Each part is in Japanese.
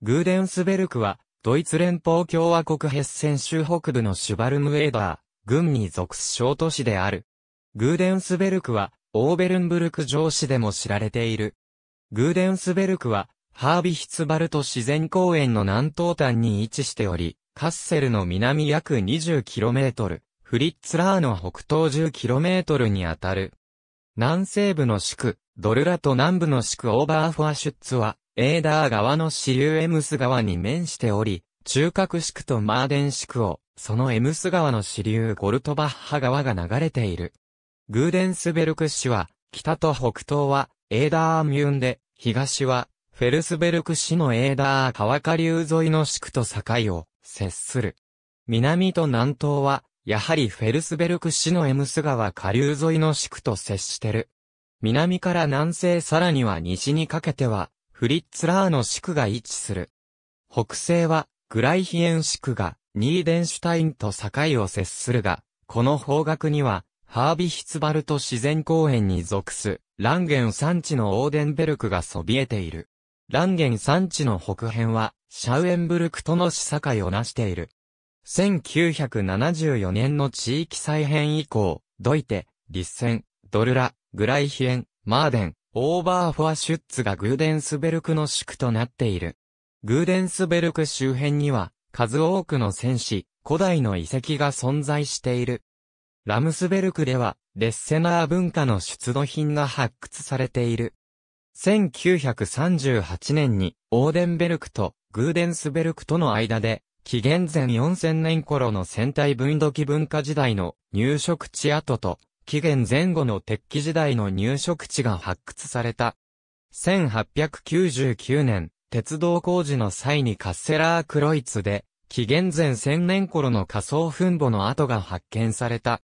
グーデンスベルクは、ドイツ連邦共和国ヘッセン州北部のシュバルムエーダー、軍に属す小都市である。グーデンスベルクは、オーベルンブルク城市でも知られている。グーデンスベルクは、ハービヒツバルト自然公園の南東端に位置しており、カッセルの南約 20km、フリッツラーの北東 10km にあたる。南西部の宿、区、ドルラと南部の宿区オーバーフォアシュッツは、エーダー川の支流エムス川に面しており、中核地区とマーデン地区を、そのエムス川の支流ゴルトバッハ川が流れている。グーデンスベルク市は、北と北東はエーダーミューンで、東はフェルスベルク市のエーダー川下流沿いの地区と境を接する。南と南東は、やはりフェルスベルク市のエムス川下流沿いの地区と接してる。南から南西さらには西にかけては、フリッツラーの地区が位置する。北西は、グライヒエン地区が、ニーデンシュタインと境を接するが、この方角には、ハービヒツバルト自然公園に属す、ランゲン山地のオーデンベルクがそびえている。ランゲン山地の北辺は、シャウエンブルクとの市境をなしている。1974年の地域再編以降、ドイテ、リッセン、ドルラ、グライヒエン、マーデン、オーバーフォアシュッツがグーデンスベルクの宿となっている。グーデンスベルク周辺には、数多くの戦士、古代の遺跡が存在している。ラムスベルクでは、レッセナー文化の出土品が発掘されている。1938年に、オーデンベルクとグーデンスベルクとの間で、紀元前4000年頃の戦隊分土器文化時代の入植地跡と紀元前後の鉄器時代の入植地が発掘された。1899年、鉄道工事の際にカッセラークロイツで、紀元前1000年頃の仮想墳墓の跡が発見された。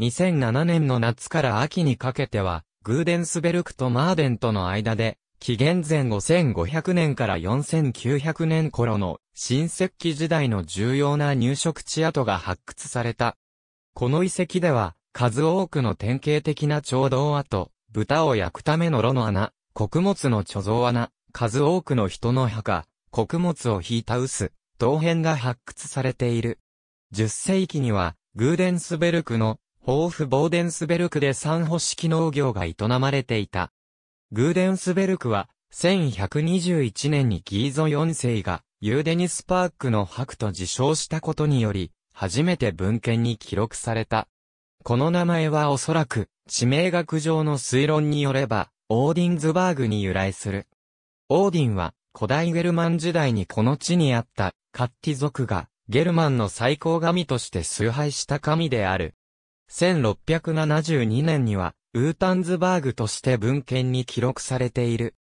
2007年の夏から秋にかけては、グーデンスベルクとマーデンとの間で、紀元前5500年から4900年頃の新石器時代の重要な入植地跡が発掘された。この遺跡では、数多くの典型的な調道跡、豚を焼くための炉の穴、穀物の貯蔵穴、数多くの人の墓、穀物を引いた臼、銅片が発掘されている。10世紀には、グーデンスベルクの、ホーフ・ボーデンスベルクで三保式農業が営まれていた。グーデンスベルクは、1121年にギーゾ4世が、ユーデニスパークの博と自称したことにより、初めて文献に記録された。この名前はおそらく、地名学上の推論によれば、オーディンズバーグに由来する。オーディンは、古代ゲルマン時代にこの地にあった、カッティ族が、ゲルマンの最高神として崇拝した神である。1672年には、ウータンズバーグとして文献に記録されている。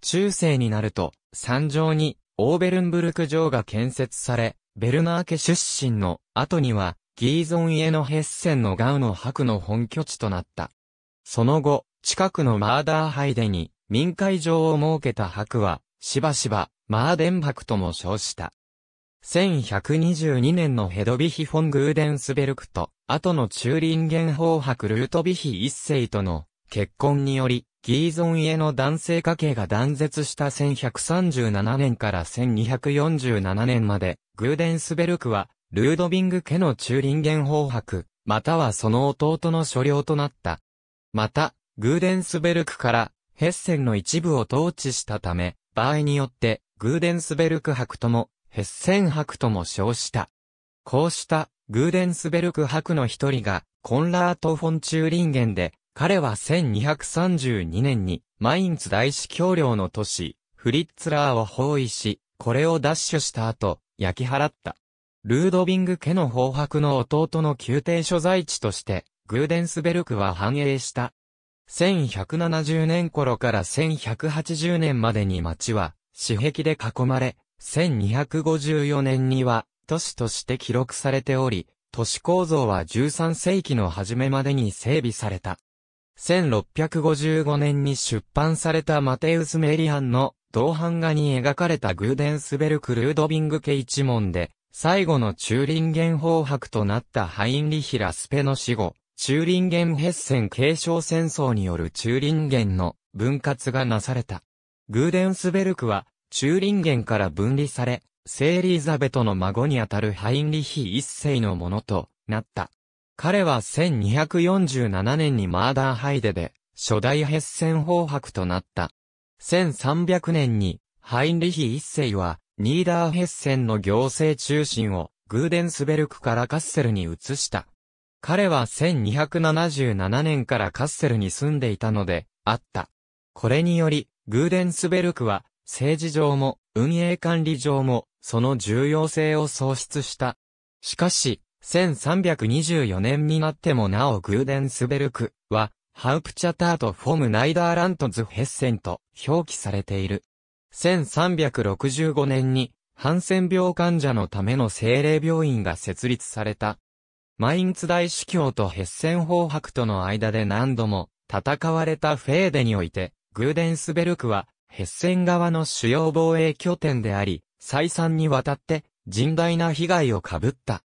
中世になると、山上に、オーベルンブルク城が建設され、ベルナー家出身の後には、ギーゾン家のヘッセンのガウの博の本拠地となった。その後、近くのマーダーハイデに民会場を設けた博は、しばしば、マーデン博とも称した。1122年のヘドビヒ・フォン・グーデンスベルクと、後の中林元宝ン博ルートビヒ一世との結婚により、ギーゾン家の男性家系が断絶した1137年から1247年まで、グーデンスベルクはルードビング家の中林元宝博、またはその弟の所領となった。また、グーデンスベルクからヘッセンの一部を統治したため、場合によって、グーデンスベルク博とも、ヘッセン博とも称した。こうした、グーデンスベルク博の一人が、コンラート・フォン・チューリンゲンで、彼は1232年に、マインツ大司教領の都市、フリッツラーを包囲し、これを奪取した後、焼き払った。ルードビング家の方白の弟の宮廷所在地として、グーデンスベルクは繁栄した。1170年頃から1180年までに町は、私壁で囲まれ、1254年には、都市として記録されており、都市構造は13世紀の初めまでに整備された。1655年に出版されたマテウス・メリアンの銅版画に描かれたグーデンスベルク・ルードビング家一門で、最後のチューリンゲン法白となったハインリヒ・ラスペの死後、チューリンゲンヘッセン継承戦争によるチューリンゲンの分割がなされた。グーデンスベルクは、チューリンゲンから分離され、聖ーリザベトの孫にあたるハインリヒ一世のものとなった。彼は1247年にマーダーハイデで、初代ヘッセン法白となった。1300年に、ハインリヒ一世は、ニーダーヘッセンの行政中心をグーデンスベルクからカッセルに移した。彼は1277年からカッセルに住んでいたので、あった。これにより、グーデンスベルクは、政治上も、運営管理上も、その重要性を喪失した。しかし、1324年になってもなおグーデンスベルクは、ハウプチャタート・フォム・ナイダーラントズ・ヘッセンと表記されている。1365年に、ハンセン病患者のための精霊病院が設立された。マインツ大司教とヘッセン法白との間で何度も戦われたフェーデにおいて、グーデンスベルクは、ヘッセン側の主要防衛拠点であり、再三にわたって甚大な被害を被った。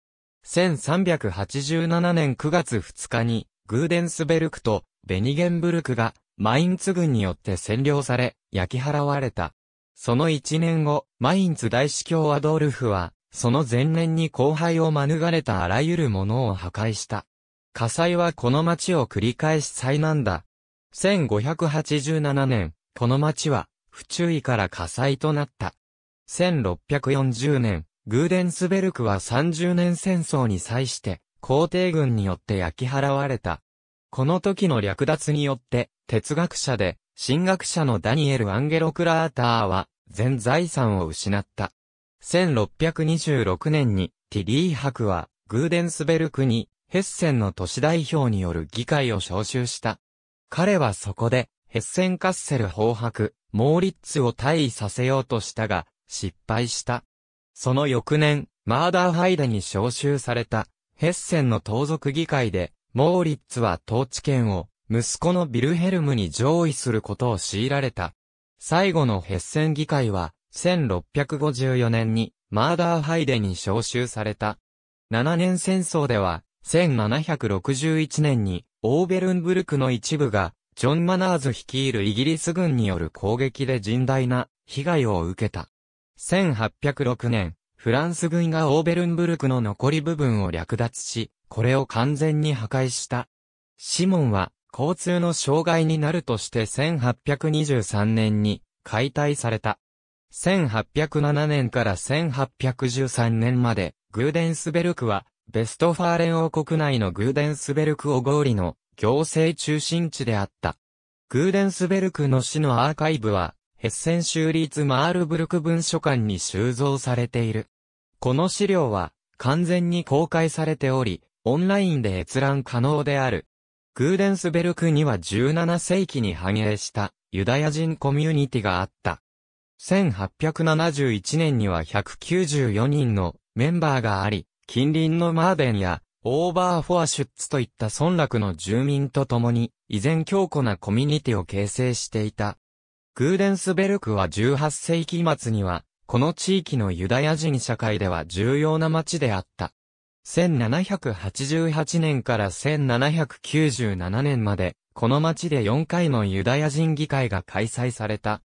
1387年9月2日に、グーデンスベルクとベニゲンブルクがマインツ軍によって占領され、焼き払われた。その一年後、マインツ大司教アドルフは、その前年に荒廃を免れたあらゆるものを破壊した。火災はこの町を繰り返し災難だ。1587年、この町は、不注意から火災となった。1640年、グーデンスベルクは30年戦争に際して、皇帝軍によって焼き払われた。この時の略奪によって、哲学者で、神学者のダニエル・アンゲロ・クラーターは、全財産を失った。1626年にティリー博はグーデンスベルクにヘッセンの都市代表による議会を招集した。彼はそこでヘッセンカッセル砲白、モーリッツを退位させようとしたが、失敗した。その翌年、マーダーハイデに招集された、ヘッセンの盗賊議会で、モーリッツは統治権を、息子のビルヘルムに上位することを強いられた。最後のヘッセン議会は、1654年に、マーダーハイデに召集された。7年戦争では、1761年に、オーベルンブルクの一部が、ジョン・マナーズ率いるイギリス軍による攻撃で甚大な被害を受けた。1806年、フランス軍がオーベルンブルクの残り部分を略奪し、これを完全に破壊した。シモンは、交通の障害になるとして1823年に解体された。1807年から1813年まで、グーデンスベルクは、ベストファーレン王国内のグーデンスベルクオゴーリの行政中心地であった。グーデンスベルクの市のアーカイブは、ヘッセン州立マールブルク文書館に収蔵されている。この資料は、完全に公開されており、オンラインで閲覧可能である。グーデンスベルクには17世紀に繁栄したユダヤ人コミュニティがあった。1871年には194人のメンバーがあり、近隣のマーデンやオーバーフォアシュッツといった村落の住民と共に、依然強固なコミュニティを形成していた。グーデンスベルクは18世紀末には、この地域のユダヤ人社会では重要な町であった。1788年から1797年まで、この町で4回のユダヤ人議会が開催された。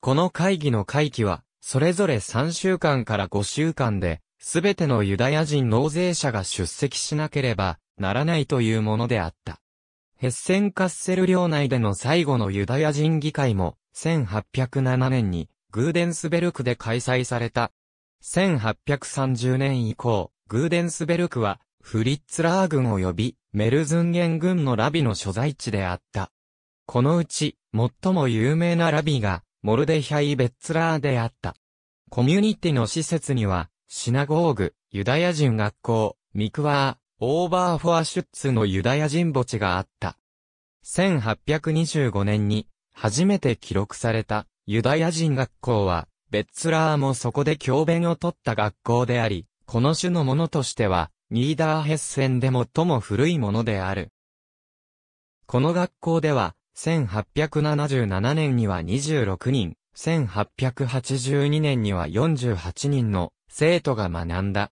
この会議の会期は、それぞれ3週間から5週間で、すべてのユダヤ人納税者が出席しなければならないというものであった。ヘッセンカッセル領内での最後のユダヤ人議会も、1807年にグーデンスベルクで開催された。1830年以降、グーデンスベルクは、フリッツラー軍及び、メルズンゲン軍のラビの所在地であった。このうち、最も有名なラビが、モルデヒャイ・ベッツラーであった。コミュニティの施設には、シナゴーグ、ユダヤ人学校、ミクワー、オーバーフォアシュッツのユダヤ人墓地があった。1825年に、初めて記録された、ユダヤ人学校は、ベッツラーもそこで教鞭を取った学校であり、この種のものとしては、ニーダーヘッセンで最も古いものである。この学校では、1877年には26人、1882年には48人の生徒が学んだ。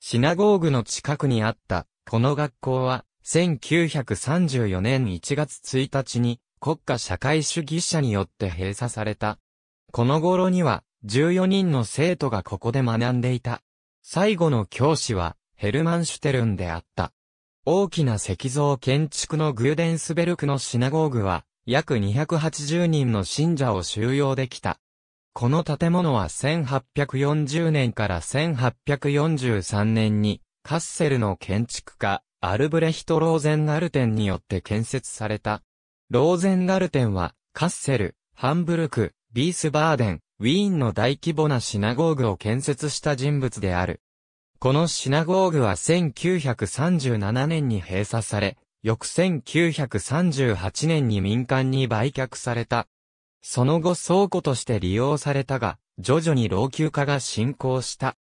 シナゴーグの近くにあった、この学校は、1934年1月1日に国家社会主義者によって閉鎖された。この頃には、14人の生徒がここで学んでいた。最後の教師は、ヘルマン・シュテルンであった。大きな石像建築のグーデンスベルクのシナゴーグは、約280人の信者を収容できた。この建物は1840年から1843年に、カッセルの建築家、アルブレヒト・ローゼンガルテンによって建設された。ローゼンガルテンは、カッセル、ハンブルク、ビースバーデン、ウィーンの大規模なシナゴーグを建設した人物である。このシナゴーグは1937年に閉鎖され、翌1938年に民間に売却された。その後倉庫として利用されたが、徐々に老朽化が進行した。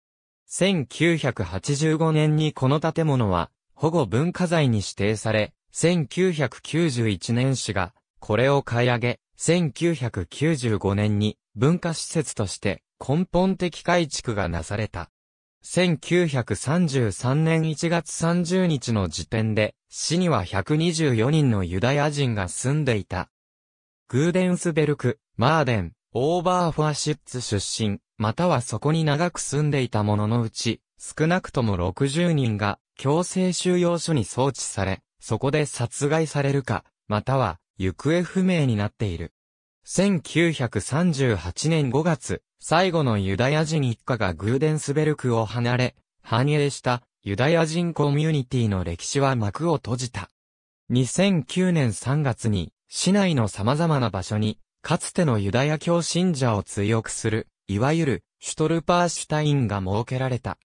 1985年にこの建物は保護文化財に指定され、1991年市がこれを買い上げ、1995年に文化施設として根本的改築がなされた。1933年1月30日の時点で、市には124人のユダヤ人が住んでいた。グーデンスベルク、マーデン、オーバーファーシッツ出身、またはそこに長く住んでいた者のうち、少なくとも60人が強制収容所に送致され、そこで殺害されるか、または行方不明になっている。1938年5月、最後のユダヤ人一家がグーデンスベルクを離れ、繁栄したユダヤ人コミュニティの歴史は幕を閉じた。2009年3月に、市内の様々な場所に、かつてのユダヤ教信者を追憶する、いわゆる、シュトルパーシュタインが設けられた。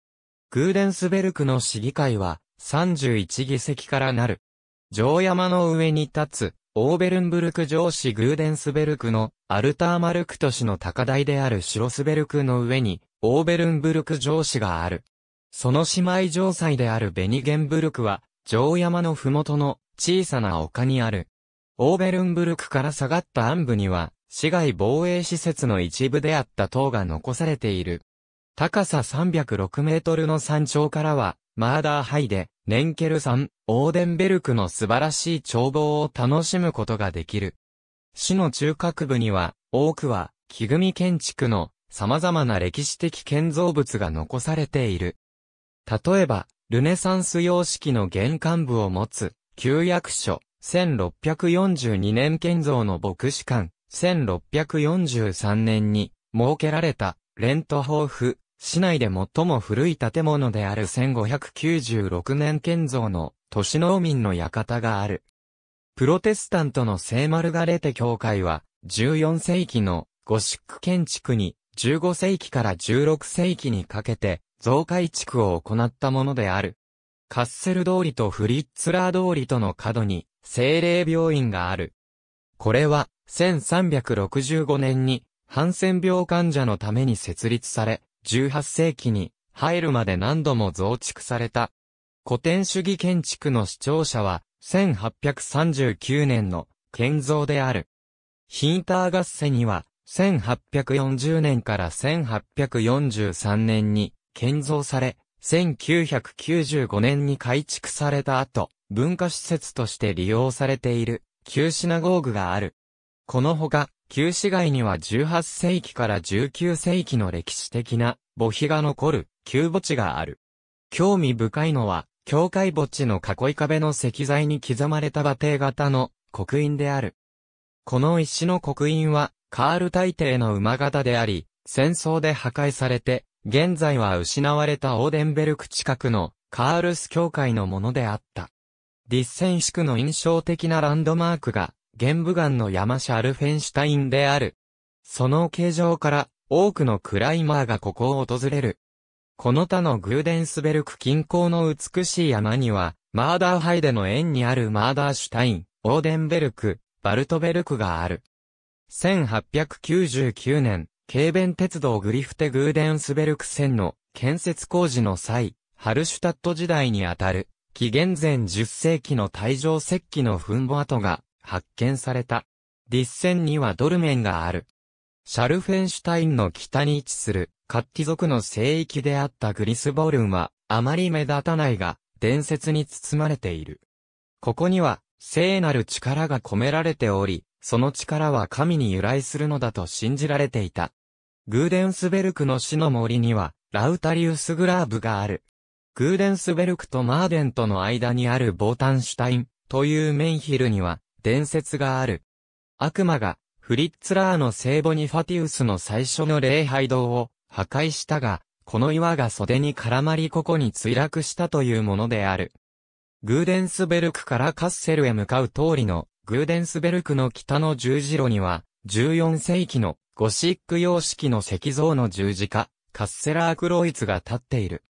グーデンスベルクの市議会は、31議席からなる。城山の上に立つ、オーベルンブルク城市グーデンスベルクのアルターマルク都市の高台であるシロスベルクの上にオーベルンブルク城市がある。その姉妹城塞であるベニゲンブルクは城山のふもとの小さな丘にある。オーベルンブルクから下がった暗部には市外防衛施設の一部であった塔が残されている。高さ306メートルの山頂からは、マーダーハイで、ネンケルさん、オーデンベルクの素晴らしい眺望を楽しむことができる。市の中核部には、多くは、木組建築の様々な歴史的建造物が残されている。例えば、ルネサンス様式の玄関部を持つ、旧約書、1642年建造の牧師館、1643年に設けられた、レントホーフ、市内で最も古い建物である1596年建造の都市農民の館がある。プロテスタントの聖マルガレテ教会は14世紀のゴシック建築に15世紀から16世紀にかけて増改築を行ったものである。カッセル通りとフリッツラー通りとの角に精霊病院がある。これは1365年にハンセン病患者のために設立され、18世紀に入るまで何度も増築された。古典主義建築の視聴者は、1839年の建造である。ヒーター合戦には、1840年から1843年に建造され、1995年に改築された後、文化施設として利用されている、旧シナゴーグがある。このほか、旧市街には18世紀から19世紀の歴史的な墓碑が残る旧墓地がある。興味深いのは、教会墓地の囲い壁の石材に刻まれた馬蹄型の刻印である。この石の刻印は、カール大帝の馬型であり、戦争で破壊されて、現在は失われたオーデンベルク近くのカールス教会のものであった。ディッセンシクの印象的なランドマークが玄武岩の山シャルフェンシュタインである。その形状から、多くのクライマーがここを訪れる。この他のグーデンスベルク近郊の美しい山には、マーダーハイデの縁にあるマーダーシュタイン、オーデンベルク、バルトベルクがある。1899年、軽便鉄道グリフテ・グーデンスベルク線の建設工事の際、ハルシュタット時代にあたる、紀元前10世紀の大乗石器の墳墓跡が発見された。ディッセンにはドルメンがある。シャルフェンシュタインの北に位置するカッティ族の聖域であったグリスボルンはあまり目立たないが伝説に包まれている。ここには聖なる力が込められており、その力は神に由来するのだと信じられていた。グーデンスベルクの死の森にはラウタリウスグラーブがある。グーデンスベルクとマーデンとの間にあるボータンシュタインというメンヒルには伝説がある。悪魔が、フリッツラーの聖母にファティウスの最初の礼拝堂を破壊したが、この岩が袖に絡まりここに墜落したというものである。グーデンスベルクからカッセルへ向かう通りのグーデンスベルクの北の十字路には、14世紀のゴシック様式の石像の十字架、カッセラークロイツが立っている。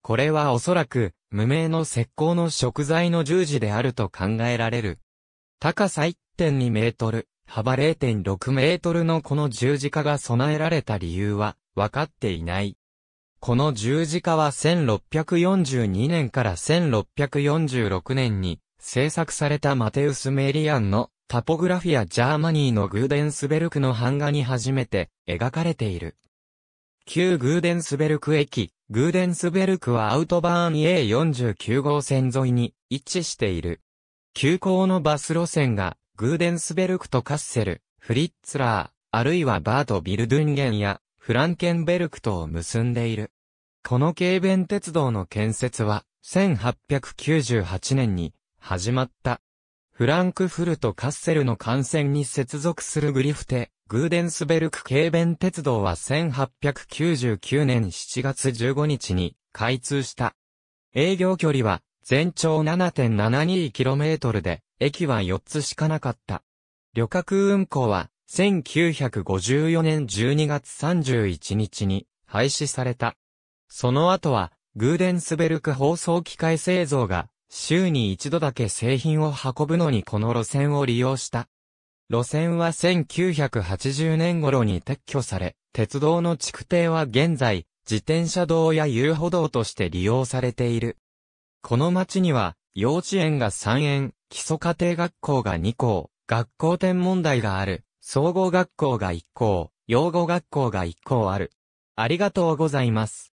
これはおそらく、無名の石膏の食材の十字であると考えられる。高さ1.2メートル、幅0.6メートルのこの十字架が備えられた理由は分かっていない。この十字架は1642年から1646年に制作されたマテウス・メリアンのタポグラフィア・ジャーマニーのグーデンスベルクの版画に初めて描かれている。旧グーデンスベルク駅、グーデンスベルクはアウトバーン A49 号線沿いに位置している。急行のバス路線が、グーデンスベルクとカッセル、フリッツラー、あるいはバート・ビルドゥンゲンや、フランケンベルクとを結んでいる。この軽便鉄道の建設は、1898年に、始まった。フランクフルト・カッセルの幹線に接続するグリフテ、グーデンスベルク軽便鉄道は1899年7月15日に開通した。営業距離は全長 7.72km で、駅は4つしかなかった。旅客運行は、1954年12月31日に廃止された。その後は、グーデンスベルク放送機械製造が、週に一度だけ製品を運ぶのにこの路線を利用した。路線は1980年頃に撤去され、鉄道の築堤は現在、自転車道や遊歩道として利用されている。この町には、幼稚園が3園、基礎家庭学校が2校、学校天文台がある、総合学校が1校、養護学校が1校ある。ありがとうございます。